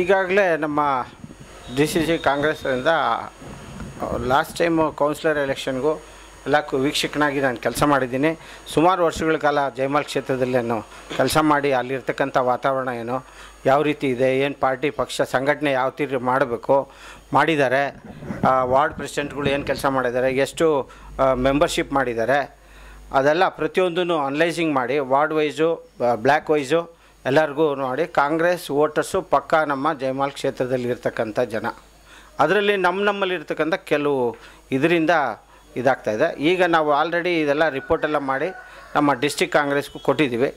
ಈಗಾಗಲೇ ನಮ್ಮ D C C ಕಾಂಗ್ರೆಸ್ಸಿಂದ ಲಾಸ್ಟ್ ಟೈಮು ಕೌನ್ಸಿಲರ್ ಎಲೆಕ್ಷನ್ಗೂ ಎಲ್ಲ ವೀಕ್ಷಕನಾಗಿ ನಾನು ಕೆಲಸ ಮಾಡಿದ್ದೀನಿ ಸುಮಾರು ವರ್ಷಗಳ ಕಾಲ ಜಯಮಾಲ್ ಕ್ಷೇತ್ರದಲ್ಲಿ ನಾನು ಕೆಲಸ ಮಾಡಿ ಅಲ್ಲಿರ್ತಕ್ಕಂಥ ವಾತಾವರಣ ಏನು ಯಾವ ರೀತಿ ಇದೆ ಏನು ಪಾರ್ಟಿ ಪಕ್ಷ ಸಂಘಟನೆ ಯಾವ ರೀತಿ ಮಾಡಬೇಕು ಮಾಡಿದ್ದಾರೆ ವಾರ್ಡ್ ಪ್ರೆಸಿಡೆಂಟ್ಗಳು ಏನು ಕೆಲಸ ಮಾಡಿದ್ದಾರೆ ಎಷ್ಟು ಮೆಂಬರ್ಶಿಪ್ ಮಾಡಿದ್ದಾರೆ ಅದೆಲ್ಲ ಪ್ರತಿಯೊಂದನ್ನು ಅನಲೈಸಿಂಗ್ ಮಾಡಿ ವಾರ್ಡ್ ವೈಸು ಬ್ಲ್ಯಾಕ್ ವೈಸು ಎಲ್ಲರಿಗೂ ನೋಡಿ ಕಾಂಗ್ರೆಸ್ ವೋಟರ್ಸು ಪಕ್ಕ ನಮ್ಮ ಜಯಮಾಲ್ ಕ್ಷೇತ್ರದಲ್ಲಿ ಇರ್ತಕ್ಕಂಥ ಜನ ಅದರಲ್ಲಿ ನಮ್ಮ ನಮ್ಮಲ್ಲಿ ಇರ್ತಕ್ಕಂಥ ಕೆಲವು ಇದರಿಂದ ಇದಾಗ್ತಾ ಇದೆ ಈಗ ನಾವು ಆಲ್ರೆಡಿ ಇದೆಲ್ಲ ರಿಪೋರ್ಟೆಲ್ಲ ಮಾಡಿ ನಮ್ಮ ಡಿಸ್ಟಿಕ್ ಕಾಂಗ್ರೆಸ್ಗೂ ಕೊಟ್ಟಿದ್ದೀವಿ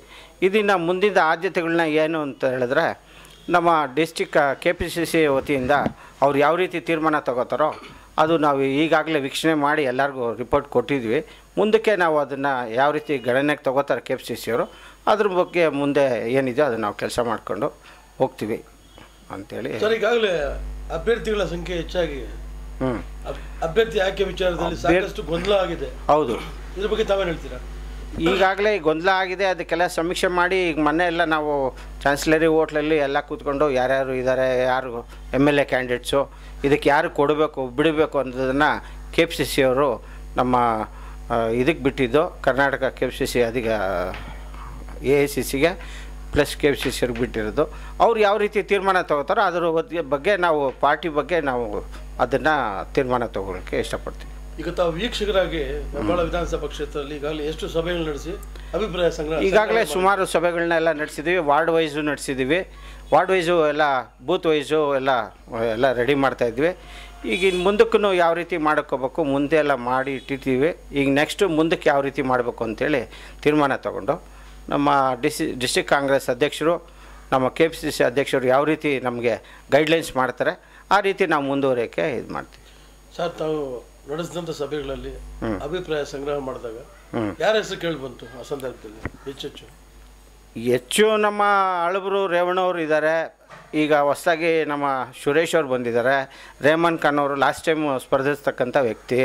ಇದನ್ನು ಮುಂದಿನ ಆದ್ಯತೆಗಳನ್ನ ಏನು ಅಂತ ಹೇಳಿದ್ರೆ ನಮ್ಮ district K P C C ವತಿಯಿಂದ ಅವ್ರು ಯಾವ ರೀತಿ ತೀರ್ಮಾನ ತಗೋತಾರೋ ಅದು ನಾವು ಈಗಾಗಲೇ ವೀಕ್ಷಣೆ ಮಾಡಿ ಎಲ್ಲರಿಗೂ ರಿಪೋರ್ಟ್ ಕೊಟ್ಟಿದ್ವಿ ಮುಂದಕ್ಕೆ ನಾವು ಅದನ್ನು ಯಾವ ರೀತಿ ಗಣನೆಗೆ ತಗೋತಾರೆ ಕೆ ಎಫ್ ಸಿ ಅವರು ಅದ್ರ ಬಗ್ಗೆ ಮುಂದೆ ಏನಿದೆ ಅದನ್ನು ನಾವು ಕೆಲಸ ಮಾಡಿಕೊಂಡು ಹೋಗ್ತೀವಿ ಅಂತೇಳಿ ಸರ್ ಈಗಾಗಲೇ ಅಭ್ಯರ್ಥಿಗಳ ಸಂಖ್ಯೆ ಹೆಚ್ಚಾಗಿ ಹ್ಞೂ ಅಭ್ಯರ್ಥಿ ಆಯ್ಕೆ ವಿಚಾರದಲ್ಲಿ ಸಾಕಷ್ಟು ಗೊಂದಲ ಆಗಿದೆ ಹೌದು ಇದ್ರ ಬಗ್ಗೆ ತಾವೇನು ಹೇಳ್ತೀರಾ ಈಗಾಗಲೇ ಗೊಂದಲ ಆಗಿದೆ ಅದಕ್ಕೆಲ್ಲ ಸಮೀಕ್ಷೆ ಮಾಡಿ ಈಗ ಮೊನ್ನೆ ಎಲ್ಲ ನಾವು ಚಾನ್ಸ್ಲರಿ ಹೋಟ್ಲಲ್ಲಿ ಎಲ್ಲ ಕೂತ್ಕೊಂಡು ಯಾರ್ಯಾರು ಇದ್ದಾರೆ ಯಾರು ಎಮ್ ಎಲ್ ಎ ಕ್ಯಾಂಡಿಡೇಟ್ಸು ಇದಕ್ಕೆ ಯಾರು ಕೊಡಬೇಕು ಬಿಡಬೇಕು ಅನ್ನೋದನ್ನು ಕೆ ಪಿ ಸಿ ಸಿ ಅವರು ನಮ್ಮ ಇದಕ್ಕೆ ಬಿಟ್ಟಿದ್ದು Karnataka K P C C ಅದಿಗೆ ಎ ಐ ಸಿ ಸಿಗೆ plus K P C C ಅವ್ರಿಗೆ ಬಿಟ್ಟಿರೋದು ಅವ್ರು ಯಾವ ರೀತಿ ತೀರ್ಮಾನ ತೊಗೋತಾರೋ ಅದರ ಬಗ್ಗೆ ನಾವು ಪಾರ್ಟಿ ಬಗ್ಗೆ ನಾವು ಅದನ್ನು ತೀರ್ಮಾನ ತೊಗೊಳಕ್ಕೆ ಇಷ್ಟಪಡ್ತೀವಿ ಈಗ ತಾವು ವೀಕ್ಷಕರಾಗಿ ಬಂಗಾಳ ವಿಧಾನಸಭಾ ಕ್ಷೇತ್ರದಲ್ಲಿ ಈಗಾಗಲೇ ಎಷ್ಟು ಸಭೆಗಳು ನಡೆಸಿ ಅಭಿಪ್ರಾಯ ಸಂಗ್ರಹ ಈಗಾಗಲೇ ಸುಮಾರು ಸಭೆಗಳನ್ನೆಲ್ಲ ನಡೆಸಿದ್ದೀವಿ ವಾರ್ಡ್ ವೈಸು ನಡೆಸಿದ್ದೀವಿ ವಾರ್ಡ್ ವೈಸು ಎಲ್ಲ ಬೂತ್ ವೈಸು ಎಲ್ಲ ಎಲ್ಲ ರೆಡಿ ಮಾಡ್ತಾ ಇದ್ವಿ ಈಗ ಇನ್ನು ಮುಂದಕ್ಕೂ ಯಾವ ರೀತಿ ಮಾಡ್ಕೋಬೇಕು ಮುಂದೆ ಎಲ್ಲ ಮಾಡಿ ಇಟ್ಟಿದ್ದೀವಿ ಈಗ ನೆಕ್ಸ್ಟು ಮುಂದಕ್ಕೆ ಯಾವ ರೀತಿ ಮಾಡಬೇಕು ಅಂತೇಳಿ ತೀರ್ಮಾನ ತಗೊಂಡು ನಮ್ಮ ಡಿಸಿ ಡಿಸ್ಟಿಕ್ ಕಾಂಗ್ರೆಸ್ ಅಧ್ಯಕ್ಷರು ನಮ್ಮ ಕೆ ಪಿ ಸಿ ಸಿ ಅಧ್ಯಕ್ಷರು ಯಾವ ರೀತಿ ನಮಗೆ ಗೈಡ್ಲೈನ್ಸ್ ಮಾಡ್ತಾರೆ ಆ ರೀತಿ ನಾವು ಮುಂದುವರಿಯೋಕ್ಕೆ ಇದು ಮಾಡ್ತೀವಿ ಸರ್ ತಾವು ನಡೆಸಿದಂಥ ಸಭೆಗಳಲ್ಲಿ ಅಭಿಪ್ರಾಯ ಸಂಗ್ರಹ ಮಾಡಿದಾಗ ಯಾರ ಹೆಸರು ಕೇಳಿ ಬಂತು ಆ ಸಂದರ್ಭದಲ್ಲಿ ಹೆಚ್ಚೆಚ್ಚು ಹೆಚ್ಚು ನಮ್ಮ ಅಳಬರು ರೇವಣ್ಣವ್ರು ಇದ್ದಾರೆ ಈಗ ಹೊಸದಾಗಿ ನಮ್ಮ ಸುರೇಶ್ ಅವರು ಬಂದಿದ್ದಾರೆ ರೇಮನ್ ಖಾನ್ ಅವರು ಲಾಸ್ಟ್ ಟೈಮ್ ಸ್ಪರ್ಧಿಸ್ತಕ್ಕಂಥ ವ್ಯಕ್ತಿ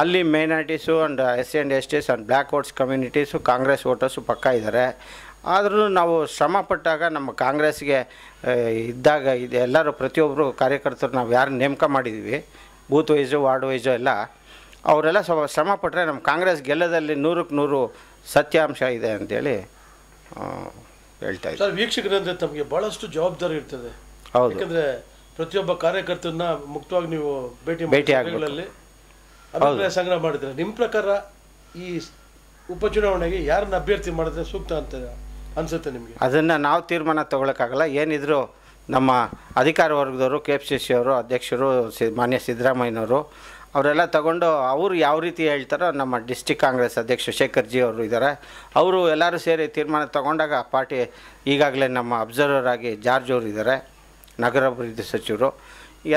ಅಲ್ಲಿ minorities and S C and S Ts and black votes communities Congress voters ಪಕ್ಕ ಇದ್ದಾರೆ ಆದರೂ ನಾವು ಶ್ರಮ ಪಟ್ಟಾಗ ನಮ್ಮ ಕಾಂಗ್ರೆಸ್ಗೆ ಇದ್ದಾಗ ಇದು ಎಲ್ಲರೂ ಪ್ರತಿಯೊಬ್ಬರು ಕಾರ್ಯಕರ್ತರು ನಾವು ಯಾರು ನೇಮಕ ಮಾಡಿದ್ದೀವಿ ಬೂತ್ ವೈಸು ವಾರ್ಡ್ ವೈಸು ಎಲ್ಲ ಅವರೆಲ್ಲ ಸ್ವ ಶ್ರಮ ಪಟ್ಟರೆ ನಮ್ಮ ಕಾಂಗ್ರೆಸ್ ಗೆಲ್ಲದಲ್ಲಿ ನೂರಕ್ಕೆ ನೂರು ಸತ್ಯಾಂಶ ಇದೆ ಅಂತೇಳಿ ಹೇಳ್ತಾ ಇದ್ದಾರೆ ಸರ್ ವೀಕ್ಷಕರಂದ್ರೆ ತಮಗೆ ಭಾಳಷ್ಟು ಜವಾಬ್ದಾರಿ ಇರ್ತದೆ ಹೌದು ಯಾಕಂದರೆ ಪ್ರತಿಯೊಬ್ಬ ಕಾರ್ಯಕರ್ತರನ್ನ ಮುಕ್ತವಾಗಿ ನೀವು ಭೇಟಿ ಭೇಟಿ ಆಗಲಿ ಅಭಿಪ್ರಾಯ ಸಂಗ್ರಹ ಮಾಡಿದರೆ ನಿಮ್ಮ ಪ್ರಕಾರ ಈ ಉಪಚುನಾವಣೆಗೆ ಯಾರನ್ನ ಅಭ್ಯರ್ಥಿ ಮಾಡಿದ್ರೆ ಸೂಕ್ತ ಅಂತ ಅನ್ಸುತ್ತೆ ನಿಮಗೆ ಅದನ್ನು ನಾವು ತೀರ್ಮಾನ ತೊಗೊಳಕ್ಕಾಗಲ್ಲ ಏನಿದ್ರು ನಮ್ಮ ಅಧಿಕಾರ ವರ್ಗದವರು ಕೆ ಎಫ್ ಸಿ ಸಿ ಅವರು ಅಧ್ಯಕ್ಷರು ಸಿ ಮಾನ್ಯ ಸಿದ್ದರಾಮಯ್ಯನವರು ಅವರೆಲ್ಲ ತಗೊಂಡು ಅವರು ಯಾವ ರೀತಿ ಹೇಳ್ತಾರೋ ನಮ್ಮ ಡಿಸ್ಟಿಕ್ ಕಾಂಗ್ರೆಸ್ ಅಧ್ಯಕ್ಷ ಶೇಖರ್ ಜಿ ಅವರು ಇದ್ದಾರೆ ಅವರು ಎಲ್ಲರೂ ಸೇರಿ ತೀರ್ಮಾನ ತಗೊಂಡಾಗ ಪಾರ್ಟಿ ಈಗಾಗಲೇ ನಮ್ಮ ಅಬ್ಸರ್ವರ್ ಆಗಿ ಜಾರ್ಜ್ ಅವರು ಇದ್ದಾರೆ ನಗರಾಭಿವೃದ್ಧಿ ಸಚಿವರು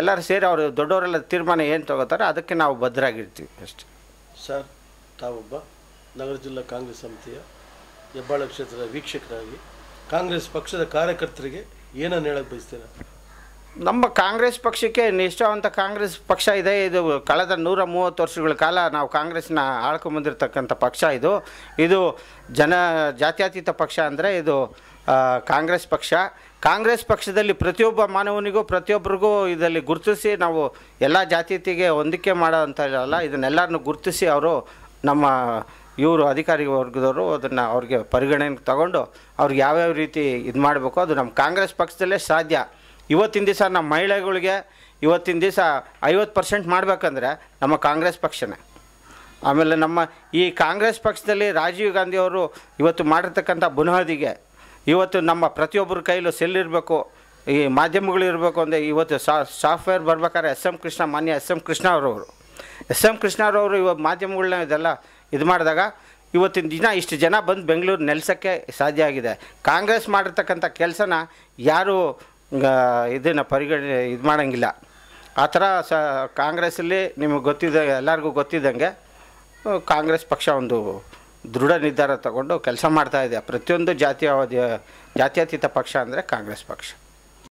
ಎಲ್ಲರೂ ಸೇರಿ ಅವರು ದೊಡ್ಡವರೆಲ್ಲ ತೀರ್ಮಾನ ಏನು ತಗೋತಾರೆ ಅದಕ್ಕೆ ನಾವು ಭದ್ರಾಗಿರ್ತೀವಿ ಅಷ್ಟೆ ಸರ್ ತಾವೊಬ್ಬ ನಗರ ಜಿಲ್ಲಾ ಕಾಂಗ್ರೆಸ್ ಸಮಿತಿಯ ಹೆಬ್ಬಾಳ ಕ್ಷೇತ್ರದ ವೀಕ್ಷಕರಾಗಿ ಕಾಂಗ್ರೆಸ್ ಪಕ್ಷದ ಕಾರ್ಯಕರ್ತರಿಗೆ ಏನನ್ನು ಹೇಳಕ್ಕೆ ಬಯಸ್ತೀರ ನಮ್ಮ ಕಾಂಗ್ರೆಸ್ ಪಕ್ಷಕ್ಕೆ ನಿಷ್ಠಾವಂತ ಕಾಂಗ್ರೆಸ್ ಪಕ್ಷ ಇದೆ ಇದು ಕಳೆದ ನೂರ ಮೂವತ್ತು ವರ್ಷಗಳ ಕಾಲ ನಾವು ಕಾಂಗ್ರೆಸ್ನ ಆಳ್ಕೊಂಬಂದಿರತಕ್ಕಂಥ ಪಕ್ಷ ಇದು ಇದು ಜನ ಜಾತ್ಯತೀತ ಪಕ್ಷ ಅಂದರೆ ಇದು ಕಾಂಗ್ರೆಸ್ ಪಕ್ಷ ಕಾಂಗ್ರೆಸ್ ಪಕ್ಷದಲ್ಲಿ ಪ್ರತಿಯೊಬ್ಬ ಮಾನವನಿಗೂ ಪ್ರತಿಯೊಬ್ಬರಿಗೂ ಇದರಲ್ಲಿ ಗುರುತಿಸಿ ನಾವು ಎಲ್ಲ ಜಾತ್ಯತೆಗೆ ಹೊಂದಿಕೆ ಮಾಡೋ ಅಂತ ಇದನ್ನೆಲ್ಲರನ್ನು ಗುರುತಿಸಿ ಅವರು ನಮ್ಮ ಇವರು ಅಧಿಕಾರಿ ವರ್ಗದವರು ಅದನ್ನು ಅವ್ರಿಗೆ ಪರಿಗಣನೆಗೆ ತಗೊಂಡು ಅವ್ರಿಗೆ ಯಾವ್ಯಾವ ರೀತಿ ಇದು ಮಾಡಬೇಕು ಅದು ನಮ್ಮ ಕಾಂಗ್ರೆಸ್ ಪಕ್ಷದಲ್ಲೇ ಸಾಧ್ಯ ಇವತ್ತಿನ ದಿವಸ ನಮ್ಮ ಮಹಿಳೆಗಳಿಗೆ ಇವತ್ತಿನ ದಿವಸ ಐವತ್ತು ಪರ್ಸೆಂಟ್ ಮಾಡಬೇಕಂದ್ರೆ ನಮ್ಮ ಕಾಂಗ್ರೆಸ್ ಪಕ್ಷನೇ ಆಮೇಲೆ ನಮ್ಮ ಈ ಕಾಂಗ್ರೆಸ್ ಪಕ್ಷದಲ್ಲಿ ರಾಜೀವ್ ಗಾಂಧಿಯವರು ಇವತ್ತು ಮಾಡಿರ್ತಕ್ಕಂಥ ಬುನಾದಿಗೆ ಇವತ್ತು ನಮ್ಮ ಪ್ರತಿಯೊಬ್ಬರ ಕೈಲೂ ಸೆಲ್ ಇರಬೇಕು ಈ ಮಾಧ್ಯಮಗಳು ಇರಬೇಕು ಅಂದರೆ ಇವತ್ತು ಸಾಫ್ಟ್ವೇರ್ ಬರ್ಬೇಕಾದ್ರೆ ಎಸ್ ಎಮ್ ಕೃಷ್ಣ ಮಾನ್ಯ ಎಸ್ ಎಂ ಕೃಷ್ಣ ಅವರವರು ಎಸ್ ಎಂ ಕೃಷ್ಣರವರು ಇವಾಗ ಮಾಧ್ಯಮಗಳನ್ನ ಇದೆಲ್ಲ ಇದು ಮಾಡಿದಾಗ ಇವತ್ತಿನ ದಿನ ಇಷ್ಟು ಜನ ಬಂದು ಬೆಂಗಳೂರು ನೆಲೆಸೋಕ್ಕೆ ಸಾಧ್ಯ ಆಗಿದೆ ಕಾಂಗ್ರೆಸ್ ಮಾಡಿರ್ತಕ್ಕಂಥ ಕೆಲಸನ ಯಾರೂ ಇದನ್ನು ಪರಿಗಣ ಇದು ಮಾಡೋಂಗಿಲ್ಲ ಆ ಥರ ಸ ಕಾಂಗ್ರೆಸ್ಸಲ್ಲಿ ನಿಮಗೆ ಗೊತ್ತಿದ್ದ ಎಲ್ಲರಿಗೂ ಗೊತ್ತಿದ್ದಂಗೆ ಕಾಂಗ್ರೆಸ್ ಪಕ್ಷ ಒಂದು ದೃಢ ನಿರ್ಧಾರ ತಗೊಂಡು ಕೆಲಸ ಮಾಡ್ತಾ ಇದೆ ಪ್ರತಿಯೊಂದು ಜಾತಿಯವಾದ ಜಾತ್ಯತೀತ ಪಕ್ಷ ಅಂದರೆ ಕಾಂಗ್ರೆಸ್ ಪಕ್ಷ